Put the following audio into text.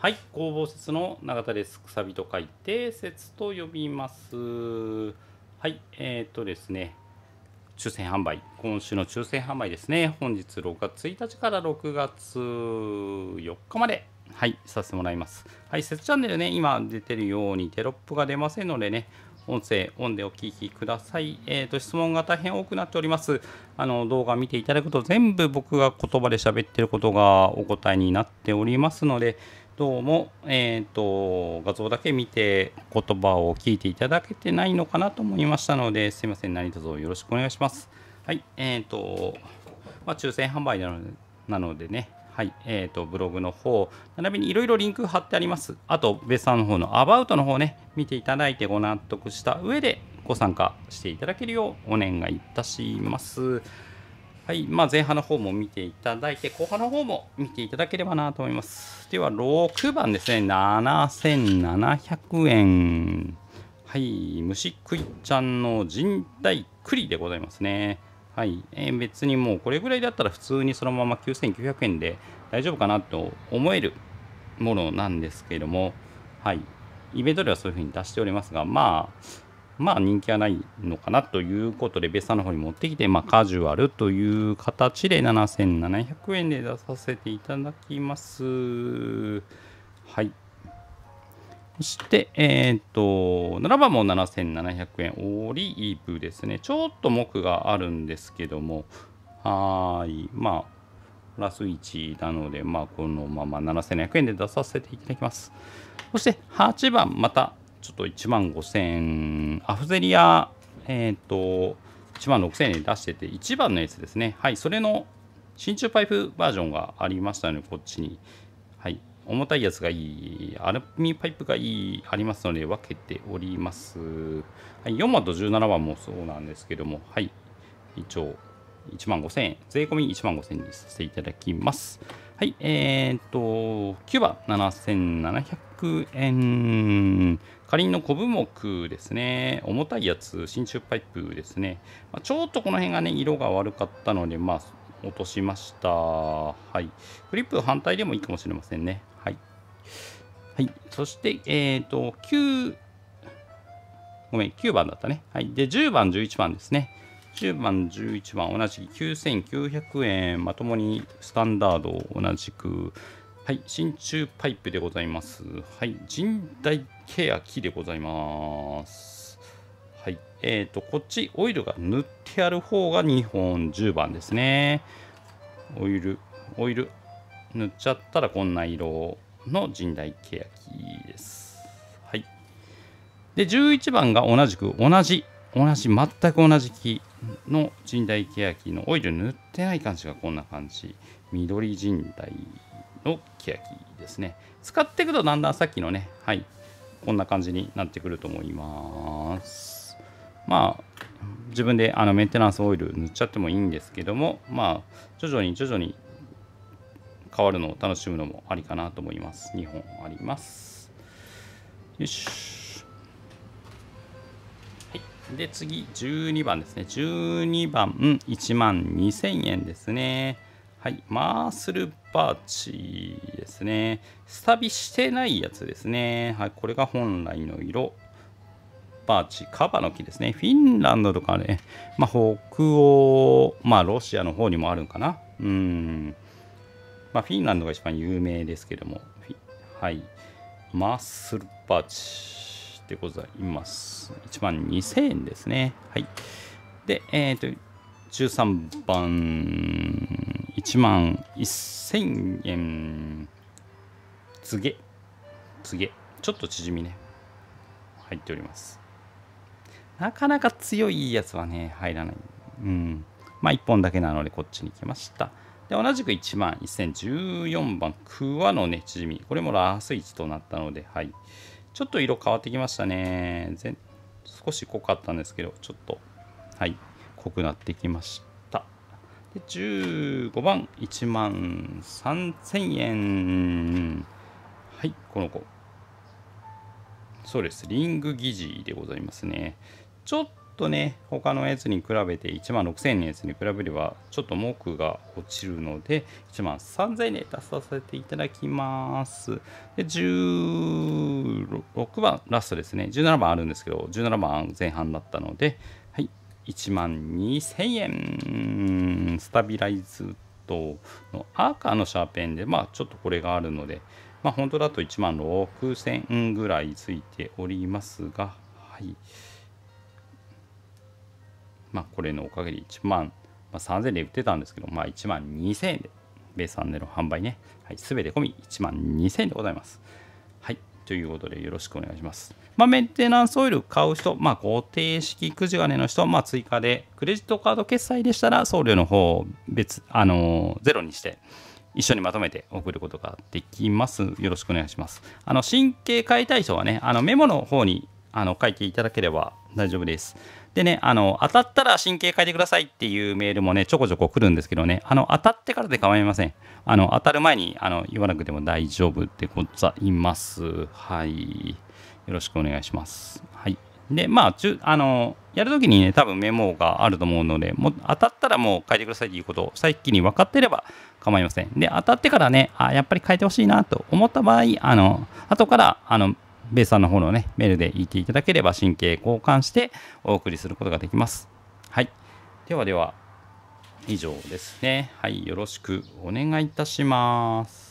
はい、工房説の永田です。くさびと書いて、説と呼びます。はい、えっ、ー、とですね、抽選販売、今週の抽選販売ですね、本日6月1日から6月4日まで、はい、させてもらいます。はい、説チャンネルね、今出てるようにテロップが出ませんのでね、音声、オンでお聞きください。えー、と、質問が大変多くなっております。あの、動画見ていただくと、全部僕が言葉で喋ってることがお答えになっておりますので、どうも、えーと、画像だけ見て言葉を聞いていただけてないのかなと思いましたのですいません何卒よろしくお願いします。はい、えっ、ー、と、まあ、抽選販売なのでなのでね、はい、えっ、ー、と、ブログの方、並びにいろいろリンク貼ってあります。あと、別さんの方のアバウトの方ね、見ていただいてご納得した上でご参加していただけるようお願いいたします。はいまあ、前半の方も見ていただいて後半の方も見ていただければなと思いますでは6番ですね7700円はい虫食いちゃんの人体栗でございますねはい、えー、別にもうこれぐらいだったら普通にそのまま9900円で大丈夫かなと思えるものなんですけれどもはいイベントではそういうふうに出しておりますがまあまあ人気はないのかなということで、ベスの方に持ってきて、まあカジュアルという形で7700円で出させていただきます。はい。そして、えっ、ー、と、7番も7700円、オリーブですね。ちょっと目があるんですけども、はい。まあ、プラス1なので、まあ、このまま7700円で出させていただきます。そして8番、またちょっと1万5000円、アフゼリア、えっ、ー、と、1万6000円で出してて、1番のやつですね。はい、それの真鍮パイプバージョンがありましたので、こっちに。はい、重たいやつがいい、アルミパイプがいい、ありますので分けております。はい、4番と17番もそうなんですけども、はい、一応1万5000円、税込み1万5000円にさせていただきます。はい、えー、っと、9番7700 500円。仮の小部目ですね。重たいやつ、真鍮パイプですね。まあ、ちょっとこの辺がね、色が悪かったので、まあ、落としました。はい。クリップ反対でもいいかもしれませんね。はい。はい。そして、えっ、ー、と、9、ごめん、9番だったね。はい。で、10番、11番ですね。10番、11番、同じ9900円、まともにスタンダード、同じくはい、真鍮パイプでございます。はい、人大ケア機でございます。はい、えっ、ー、と、こっち、オイルが塗ってある方が2本10番ですね。オイル、オイル、塗っちゃったらこんな色の人大ケア機です。はい。で、11番が同じく同じ、同じ、全く同じ木の人大ケア機のオイル塗ってない感じがこんな感じ。緑人体の欅ですね。使っていくとだんだんさっきのね、はい、こんな感じになってくると思います。まあ、自分であのメンテナンスオイル塗っちゃってもいいんですけども、まあ、徐々に徐々に変わるのを楽しむのもありかなと思います。2本あります。よし。はい。で、次、12番ですね。12番、1万2000円ですね。はい、マースルバーチですね。スタビしてないやつですね。はい、これが本来の色。バーチ、カバの木ですね。フィンランドとかね、まあ、北欧、まあ、ロシアの方にもあるんかな。うん。まあ、フィンランドが一番有名ですけども。はい。マースルパーチでございます。1万2000円ですね。はい。で、えっ、ー、と、13番。1万1000円つげつげちょっと縮みね入っておりますなかなか強いやつはね入らないうんまあ1本だけなのでこっちに来ましたで同じく1万1014番クワのね縮みこれもラースイチとなったのではいちょっと色変わってきましたね少し濃かったんですけどちょっとはい濃くなってきましたで15番1万3000円はいこの子そうですリング疑似でございますねちょっとね他のやつに比べて1万6000円のやつに比べればちょっと目が落ちるので1万3000円で出させていただきますで16番ラストですね17番あるんですけど17番前半だったので1万2000円スタビライズとの赤のシャーペンでまあちょっとこれがあるのでまあ本当だと1万6000円ぐらいついておりますがはいまあこれのおかげで1万、まあ、3000円で売ってたんですけどまあ1万2000円でベースアンでの販売ね、はい、全て込み1万2000円でございますはいということでよろしくお願いします。まあ、メンテナンスオイル買う人、まあ、固定式くじ金の人、まあ、追加で、クレジットカード決済でしたら、送料の方別、あのー、ゼロにして、一緒にまとめて送ることができます。よろしくお願いします。あの、神経変えたい人はね、あのメモの方にあの書いていただければ、大丈夫です。でね、あの、当たったら神経変えてくださいっていうメールもね、ちょこちょこ来るんですけどね、あの、当たってからで構いません。あの、当たる前に、あの、言わなくても大丈夫でございます。はい。よろしくお願いします。はい。で、まあ、ちゅあの、やるときにね、多分メモがあると思うので、もう当たったらもう変えてくださいということを最近に分かってれば構いません。で、当たってからね、あ、やっぱり変えてほしいなと思った場合、あの、後から、あの、ベースさんの方のね、メールで言っていただければ神経交換してお送りすることができます。はい。ではでは、以上ですね。はい。よろしくお願いいたします。